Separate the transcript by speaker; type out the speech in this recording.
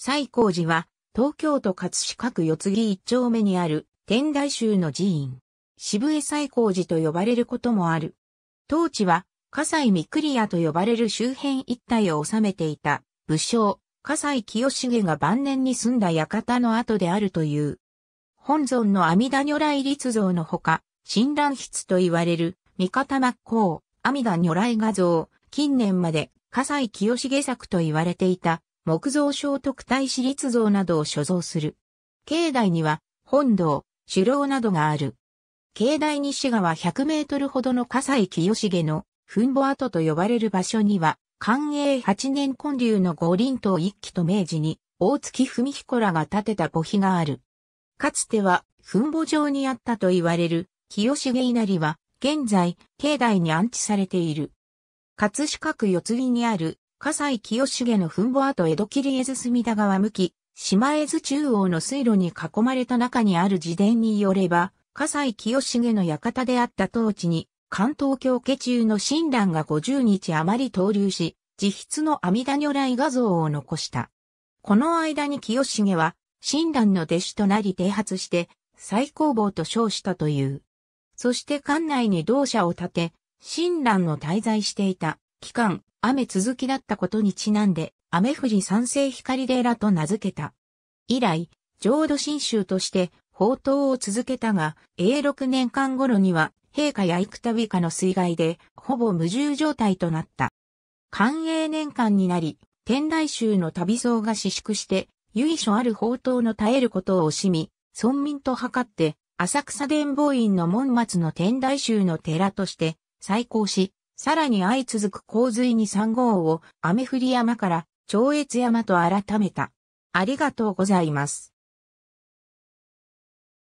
Speaker 1: 西光寺は、東京都葛飾区四木一丁目にある天台宗の寺院。渋江西光寺と呼ばれることもある。当地は、葛西三栗屋と呼ばれる周辺一帯を治めていた武将、葛西清重が晩年に住んだ館の跡であるという。本尊の阿弥陀如来立像のほか、親鸞筆と言われる、三方真っ向、阿弥陀如来画像、近年まで、葛西清重作と言われていた、木造聖徳太子立像などを所蔵する。境内には本堂、狩楼などがある。境内西側100メートルほどの笠西清重の墳墓跡と呼ばれる場所には、寛永8年建立の五輪塔一基と明治に大月文彦らが建てた墓碑がある。かつては墳墓上にあったと言われる清重稲荷は現在境内に安置されている。葛飾区四つ木にある葛西清重の墳墓跡江戸切絵図隅田川向き、島絵図中央の水路に囲まれた中にある自伝によれば、葛西清重の館であった当地に、関東教家中の親鸞が50日余り投留し、自筆の阿弥陀如来画像を残した。この間に清重は、親鸞の弟子となり提発して、最高峰と称したという。そして館内に同社を建て、親鸞の滞在していた期間、雨続きだったことにちなんで、雨降り三世光寺と名付けた。以来、浄土真宗として、法刀を続けたが、永禄年間頃には、陛下や幾度かの水害で、ほぼ無重状態となった。寛永年間になり、天台宗の旅僧が私縮して、由緒ある法刀の絶えることを惜しみ、村民と図って、浅草伝法院の門松の天台宗の寺として、再興し、さらに相続く洪水に3号を雨降り山から超越山と改めた。ありがとうございます。